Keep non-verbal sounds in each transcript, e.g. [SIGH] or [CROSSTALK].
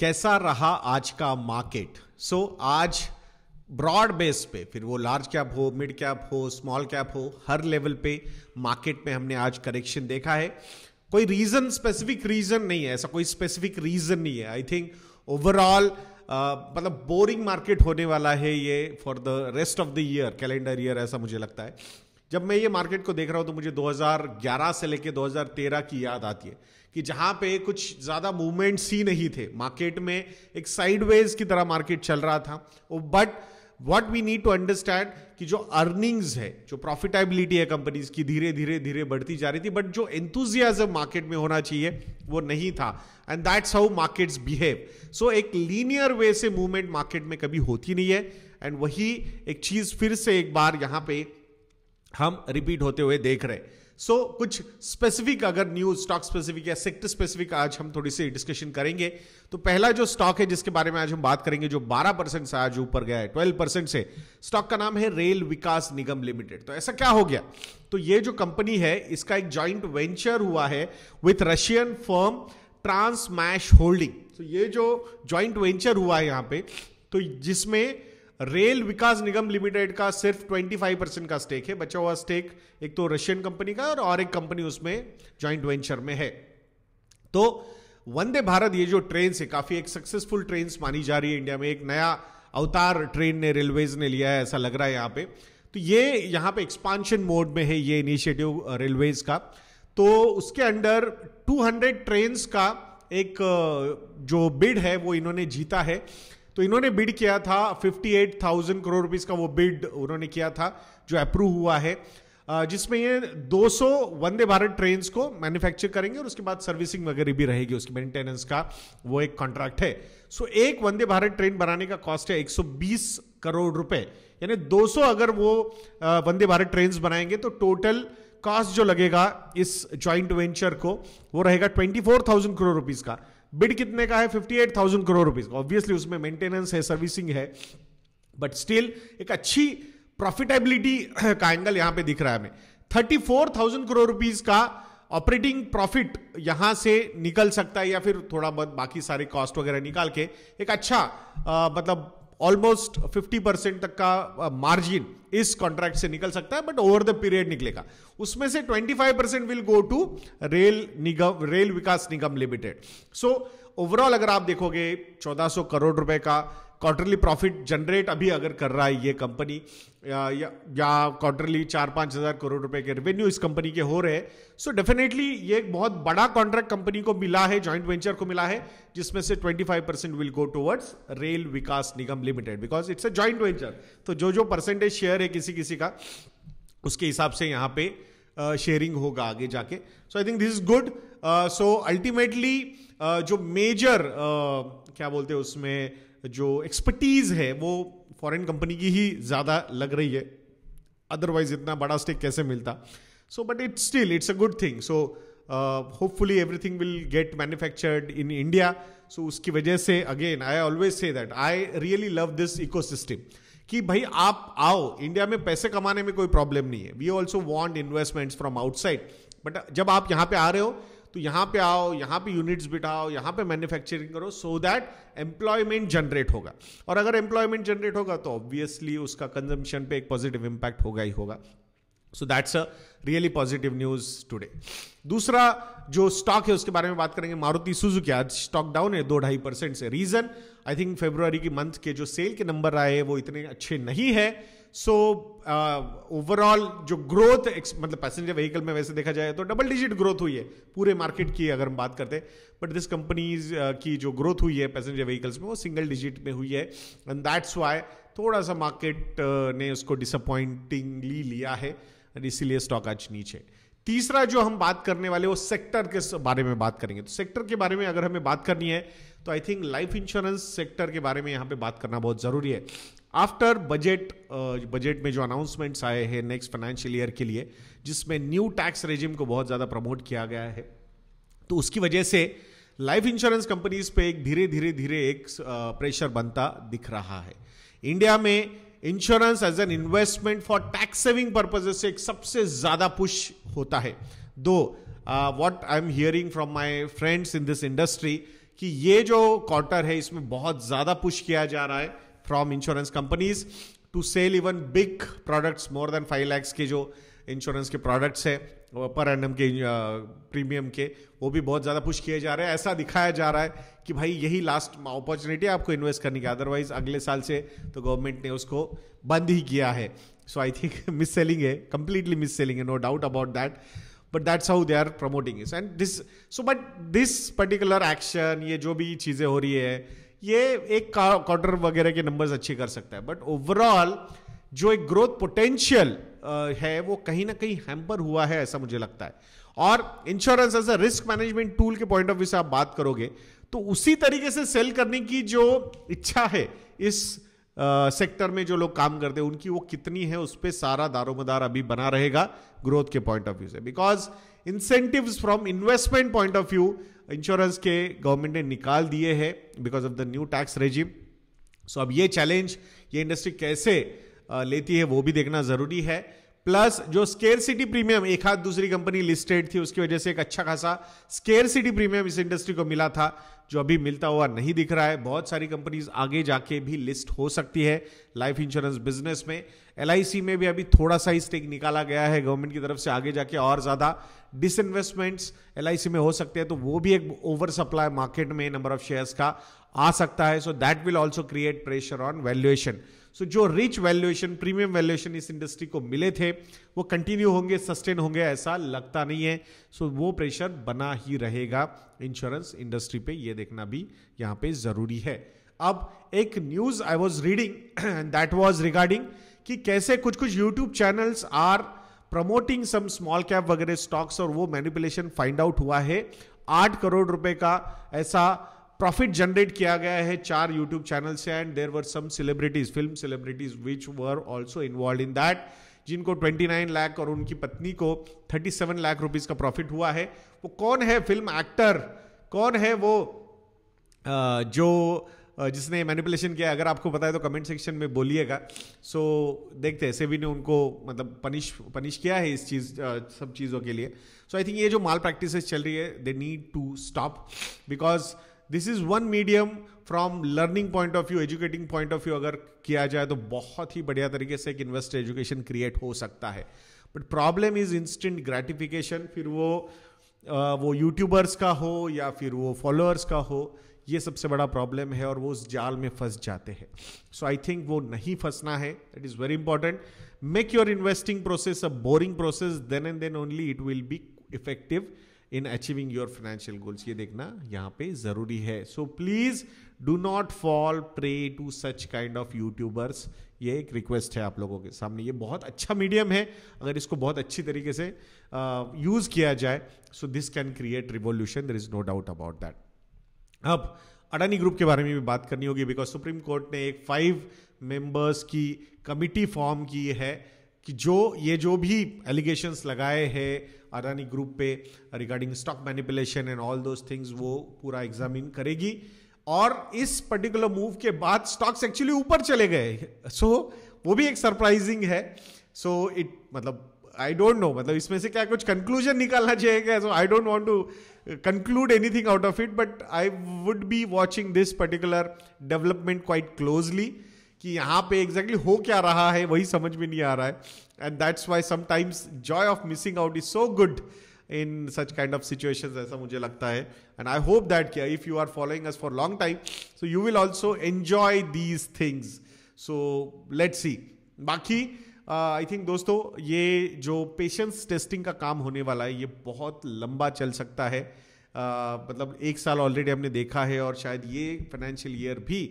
कैसा रहा आज का मार्केट सो so, आज ब्रॉड बेस पे फिर वो लार्ज कैप हो मिड कैप हो स्मॉल कैप हो हर लेवल पे मार्केट में हमने आज करेक्शन देखा है कोई रीजन स्पेसिफिक रीजन नहीं है ऐसा कोई स्पेसिफिक रीजन नहीं है आई थिंक ओवरऑल मतलब बोरिंग मार्केट होने वाला है ये for the rest of the year calendar year ऐसा मुझे लगता है जब मैं ये मार्केट को देख रहा हूँ तो मुझे 2011 से लेके 2013 की याद आती है कि जहाँ पे कुछ ज़्यादा मूवमेंट्स ही नहीं थे मार्केट में एक साइडवेज की तरह मार्केट चल रहा था but what we need to understand कि जो अर्निंग्स है जो प्रॉफिटेबिलिटी है कंपनीज की धीरे धीरे धीरे बढ़ती जा रही थी बट जो एंथुजियाजम मार्केट में होना चाहिए वो नहीं था and that's how markets behave so एक लीनियर वे से मूवमेंट मार्केट में कभी होती नहीं है एंड वही एक चीज़ फिर से एक बार यहाँ पे हम रिपीट होते हुए देख रहे हैं सो so, कुछ स्पेसिफिक अगर न्यूज स्टॉक स्पेसिफिक या सेक्टर स्पेसिफिक आज हम थोड़ी सी डिस्कशन करेंगे तो पहला जो स्टॉक है जिसके बारे में आज हम बात करेंगे जो 12 परसेंट से आज ऊपर गया है 12 परसेंट से स्टॉक का नाम है रेल विकास निगम लिमिटेड तो ऐसा क्या हो गया तो ये जो कंपनी है इसका एक ज्वाइंट वेंचर हुआ है with Russian firm Transmash holding तो ये जो ज्वाइंट वेंचर हुआ है यहाँ पे तो जिसमें रेल विकास निगम लिमिटेड का सिर्फ 25 परसेंट का स्टेक है बचा हुआ स्टेक एक तो रशियन कंपनी का और, और एक कंपनी उसमें ज्वाइंट वेंचर में है तो वंदे भारत ये जो ट्रेन है काफी एक सक्सेसफुल ट्रेन मानी जा रही है इंडिया में एक नया अवतार ट्रेन ने रेलवेज ने लिया है ऐसा लग रहा है यहां पे तो ये यहां पे एक्सपांशन मोड में है ये इनिशिएटिव रेलवेज का तो उसके अंडर 200 ट्रेन्स का एक जो बिड है वो इन्होंने जीता है तो इन्होंने बिड किया था 58,000 करोड़ रुपीज का वो बिड उन्होंने किया था जो अप्रूव हुआ है जिसमें ये 200 वंदे भारत ट्रेन को मैन्युफैक्चर करेंगे और उसके बाद सर्विसिंग वगैरह भी रहेगी उसकी मेंटेनेंस का वो एक कॉन्ट्रैक्ट है सो एक वंदे भारत ट्रेन बनाने का कॉस्ट है 120 करोड़ रुपए यानी 200 अगर वो वंदे भारत ट्रेन बनाएंगे तो टोटल कॉस्ट जो लगेगा इस ज्वाइंट वेंचर को वो रहेगा थाउजेंड करोड़ रुपीज का बिड कितने का है थाउजेंड करोड़ रुपीज ऑब्वियसली उसमें मेंटेनेंस है सर्विसिंग है बट स्टिल एक अच्छी प्रॉफिटेबिलिटी [CLEARS THROAT] का एंगल यहां पे दिख रहा है हमें thirty four thousand crore rupees का ऑपरेटिंग प्रॉफिट यहां से निकल सकता है या फिर थोड़ा बहुत बाकी सारे कॉस्ट वगैरह निकाल के एक अच्छा आ, मतलब ऑलमोस्ट 50 परसेंट तक का मार्जिन इस कॉन्ट्रैक्ट से निकल सकता है बट ओवर द पीरियड निकलेगा उसमें से 25 percent will go to Rail Nigam Rail Vikas Nigam Limited so overall अगर आप देखोगे 1400 करोड़ रुपए का क्वार्टरली प्रॉफिट जनरेट अभी अगर कर रहा है ये कंपनी या क्वार्टरली चार पाँच हज़ार करोड़ रुपए के रेवेन्यू इस कंपनी के हो रहे हैं सो डेफिनेटली ये एक बहुत बड़ा कॉन्ट्रैक्ट कंपनी को मिला है जॉइंट वेंचर को मिला है जिसमें से 25 percent will go towards Rail Vikas Nigam Limited because it's a joint venture तो जो जो परसेंटेज शेयर है किसी किसी का उसके हिसाब से यहाँ पे शेयरिंग uh, होगा आगे जाके so I think this is good so ultimately जो मेजर uh, क्या बोलते हैं उसमें जो एक्सपर्टीज़ है वो फॉरेन कंपनी की ही ज़्यादा लग रही है अदरवाइज इतना बड़ा स्टेक कैसे मिलता so but it's still it's a good thing so hopefully everything will get manufactured in India so उसकी वजह से again I always say that I really love this eco कि भाई आप आओ इंडिया में पैसे कमाने में कोई प्रॉब्लम नहीं है we also want investments from outside but जब आप यहाँ पे आ रहे हो तो यहां पे आओ यहां पे यूनिट्स बिठाओ यहां पे मैन्युफैक्चरिंग करो सो दैट एम्प्लॉयमेंट जनरेट होगा और अगर एम्प्लॉयमेंट जनरेट होगा तो ऑब्वियसली उसका कंजम्पशन पे एक पॉजिटिव इंपैक्ट होगा ही होगा so that's a really positive news today दूसरा जो स्टॉक है उसके बारे में बात करेंगे मारुति सुजुकी आज स्टॉक डाउन है दो ढाई परसेंट से रीजन आई थिंक फेब्रुवरी की मंथ के जो सेल के नंबर आए वो इतने अच्छे नहीं है सो ओवरऑल जो ग्रोथ मतलब पैसेंजर व्हीकल में वैसे देखा जाए तो डबल डिजिट ग्रोथ हुई है पूरे मार्केट की अगर हम बात करते हैं बट दिस कंपनीज की जो ग्रोथ हुई है पैसेंजर व्हीकल्स में वो सिंगल डिजिट में हुई है एंड दैट्स वाई थोड़ा सा मार्केट ने उसको डिसअपॉइंटिंगली लिया है इसीलिए स्टॉक आज नीचे तीसरा जो हम बात करने वाले वो सेक्टर के बारे में बात करेंगे तो सेक्टर के बारे में अगर हमें बात करनी है तो I think life insurance sector के बारे में यहां पे बात करना बहुत ज़रूरी है आफ्टर बजट बजट में जो अनाउंसमेंट्स आए हैं नेक्स्ट फाइनेंशियल ईयर के लिए जिसमें न्यू टैक्स रेजिम को बहुत ज़्यादा प्रमोट किया गया है तो उसकी वजह से लाइफ इंश्योरेंस कंपनीज पे एक धीरे धीरे धीरे एक प्रेशर बनता दिख रहा है इंडिया में insurance as an investment for tax saving purposes से एक सबसे ज़्यादा पुश होता है though what I am hearing from my friends in this industry कि ये जो क्वार्टर है इसमें बहुत ज़्यादा पुश किया जा रहा है from insurance companies to sell even big products more than five lakhs के जो uh, इंश्योरेंस के प्रोडक्ट्स हैं पर एन के प्रीमियम के वो भी बहुत ज़्यादा पुश किए जा रहे हैं ऐसा दिखाया जा रहा है कि भाई यही लास्ट अपॉर्चुनिटी है आपको इन्वेस्ट करने की अदरवाइज अगले साल से तो गवर्नमेंट ने उसको बंद ही किया है so I think mis-selling है कंप्लीटली मिस सेलिंग है no doubt about that but that's how they are promoting this and this so but this particular action ये जो भी चीज़ें हो रही है ये एक क्वार्टर वगैरह के नंबर्स अच्छे कर सकता है बट ओवरऑल जो एक ग्रोथ पोटेंशियल uh, है वो कहीं ना कहीं हैम्पर हुआ है ऐसा मुझे लगता है और insurance as a risk management tool के पॉइंट ऑफ व्यू से आप बात करोगे तो उसी तरीके से सेल करने की जो इच्छा है इस सेक्टर uh, में जो लोग काम करते हैं उनकी वो कितनी है उस पर सारा दारोमदार अभी बना रहेगा ग्रोथ के पॉइंट ऑफ व्यू से because incentive from investment point of view insurance के गवर्नमेंट ने निकाल दिए हैं because of the new tax regime so अब ये चैलेंज ये इंडस्ट्री कैसे लेती है वो भी देखना जरूरी है प्लस जो स्केयर सिटी प्रीमियम एक हाथ दूसरी कंपनी लिस्टेड थी उसकी वजह से एक अच्छा खासा स्केयर सिटी प्रीमियम इस इंडस्ट्री को मिला था जो अभी मिलता हुआ नहीं दिख रहा है बहुत सारी कंपनीज आगे जाके भी लिस्ट हो सकती है लाइफ इंश्योरेंस बिजनेस में एल में भी अभी थोड़ा सा ही स्टेक निकाला गया है गवर्नमेंट की तरफ से आगे जाके और ज़्यादा डिसइन्वेस्टमेंट्स एल में हो सकते हैं तो वो भी एक ओवर सप्लाई मार्केट में नंबर ऑफ शेयर्स का आ सकता है so that will also create pressure on valuation so जो रिच वैल्यूएशन प्रीमियम वैल्यूएशन इस इंडस्ट्री को मिले थे वो कंटिन्यू होंगे सस्टेन होंगे ऐसा लगता नहीं है सो so, वो प्रेशर बना ही रहेगा इंश्योरेंस इंडस्ट्री पे ये देखना भी यहाँ पे ज़रूरी है अब एक news I was reading that was regarding कि कैसे कुछ कुछ YouTube channels are promoting some small cap वगैरह स्टॉक्स और वो मैनिपुलेशन फाइंड आउट हुआ है आठ करोड़ रुपए का ऐसा प्रॉफिट जनरेट किया गया है चार यूट्यूब चैनल से and there were some celebrities film celebrities which were also involved in that जिनको 29 लाख और उनकी पत्नी को 37 लाख रुपीस का प्रॉफिट हुआ है वो कौन है फिल्म एक्टर कौन है वो जो जिसने मैनिपुलेशन किया अगर आपको पता है तो कमेंट सेक्शन में बोलिएगा सो देखते हैं सेवी ने उनको मतलब पनिश पनिश किया है इस चीज़ सब चीज़ों के लिए सो आई थिंक ये जो माल प्रैक्टिस चल रही है they need to stop because this is one medium from learning point of view educating point of view अगर किया जाए तो बहुत ही बढ़िया तरीके से एक इन्वेस्ट एजुकेशन क्रिएट हो सकता है but problem is instant gratification फिर वो वो यूट्यूबर्स का हो या फिर वो फॉलोअर्स का हो ये सबसे बड़ा प्रॉब्लम है और वो उस जाल में फंस जाते हैं सो आई थिंक वो नहीं फंसना है that is very important make your investing process a boring process then and then only it will be effective in achieving your financial goals ये देखना यहाँ पे ज़रूरी है so please do not fall prey to such kind of YouTubers ये एक request है आप लोगों के सामने ये बहुत अच्छा मीडियम है अगर इसको बहुत अच्छी तरीके से यूज़ uh, किया जाए so this can create revolution there is no doubt about that अब अडानी ग्रुप के बारे में भी बात करनी होगी बिकॉज सुप्रीम कोर्ट ने एक फाइव मेंबर्स की कमिटी फॉर्म की है कि जो ये जो भी एलिगेशंस लगाए हैं अडानी ग्रुप पे regarding stock manipulation and all those things वो पूरा एग्जामिन करेगी और इस पर्टिकुलर मूव के बाद स्टॉक्स एक्चुअली ऊपर चले गए सो so, वो भी एक सरप्राइजिंग है सो so, इट मतलब आई डोंट नो मतलब इसमें से क्या कुछ कंक्लूजन निकालना चाहिए so I don't want to conclude anything out of it but I would be watching this particular development quite closely कि यहाँ पे एग्जैक्टली exactly हो क्या रहा है वही समझ में नहीं आ रहा है and that's why sometimes joy of missing out is so good in such kind of situation ऐसा मुझे लगता है एंड आई होप दैट क्या if you are following us for long time so you will also enjoy these things so let see बाकी I uh, think दोस्तों ये जो patience testing का काम होने वाला है ये बहुत लंबा चल सकता है uh, मतलब एक साल ऑलरेडी हमने देखा है और शायद ये फाइनेंशियल ईयर भी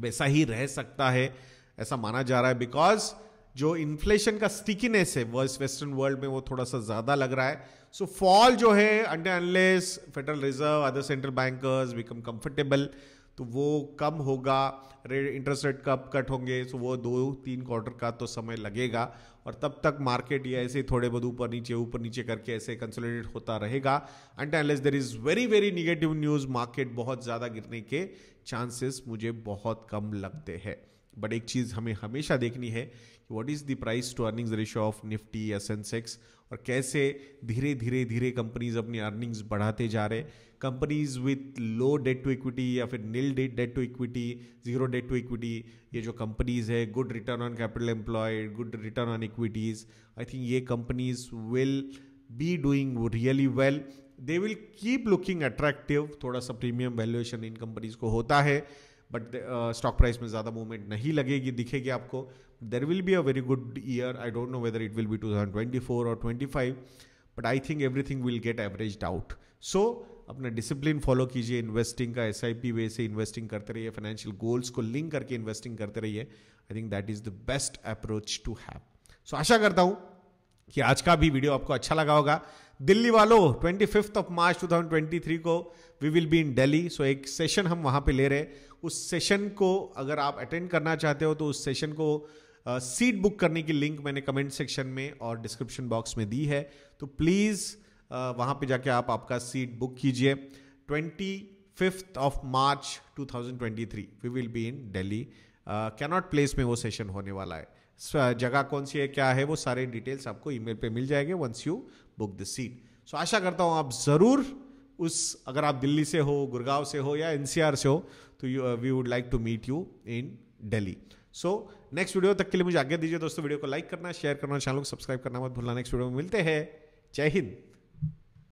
वैसा ही रह सकता है ऐसा माना जा रहा है बिकॉज जो इन्फ्लेशन का स्टिकीनेस है वर्स वेस्टर्न वर्ल्ड में वो थोड़ा सा ज़्यादा लग रहा है सो so, फॉल जो है under unless Federal Reserve other central bankers become comfortable तो वो कम होगा इंटरेस्ट रेट कब कट होंगे सो so वो दो तीन क्वार्टर का तो समय लगेगा और तब तक मार्केट ये ऐसे थोड़े बहुत ऊपर नीचे ऊपर नीचे करके ऐसे कंसोलिडेट होता रहेगा unless there is very very negative news market बहुत ज़्यादा गिरने के चांसेस मुझे बहुत कम लगते हैं बट एक चीज़ हमें हमेशा देखनी है कि what is the price to earnings ratio of Nifty या सेंसेक्स और कैसे धीरे धीरे धीरे कंपनीज अपनी अर्निंग्स बढ़ाते जा रहे companies with low debt to equity या फिर nil debt debt to equity zero debt to equity ये जो कंपनीज है good return on capital employed good return on equities I think ये companies will be doing really well they will keep looking attractive थोड़ा सा premium valuation in companies को होता है but stock price में ज़्यादा मूवमेंट नहीं लगेगी दिखेगी आपको there will be a very good year I don't know whether it will be two thousand twenty four और twenty five but I think everything will get average out so अपना discipline follow कीजिए investing का S I P way से investing करते रहिए financial goals को link करके investing करते रहिए I think that is the best approach to have so आशा करता हूँ कि आज का भी वीडियो आपको अच्छा लगा होगा दिल्ली वालों twenty fifth of March two thousand twenty three को we will be in Delhi so एक सेशन हम वहाँ पे ले रहे हैं उस सेशन को अगर आप अटेंड करना चाहते हो तो उस सेशन को सीट uh, बुक करने की लिंक मैंने कमेंट सेक्शन में और डिस्क्रिप्शन बॉक्स में दी है तो प्लीज़ uh, वहाँ पे जाके आप आपका सीट बुक कीजिए twenty fifth of March two thousand twenty three we will be in Delhi Connaught uh, Place में वो सेशन होने वाला है uh, जगह कौन सी है क्या है वो सारे डिटेल्स आपको ईमेल पे मिल जाएंगे once you book the seat so आशा करता हूँ आप ज़रूर उस अगर आप दिल्ली से हो गुड़गांव से हो या एनसीआर से हो तो you we would like to meet you in Delhi so next video तक के लिए मुझे आज्ञा दीजिए दोस्तों वीडियो को लाइक करना शेयर करना चैनल को सब्सक्राइब करना मत भूलना नेक्स्ट वीडियो में मिलते हैं जय हिंद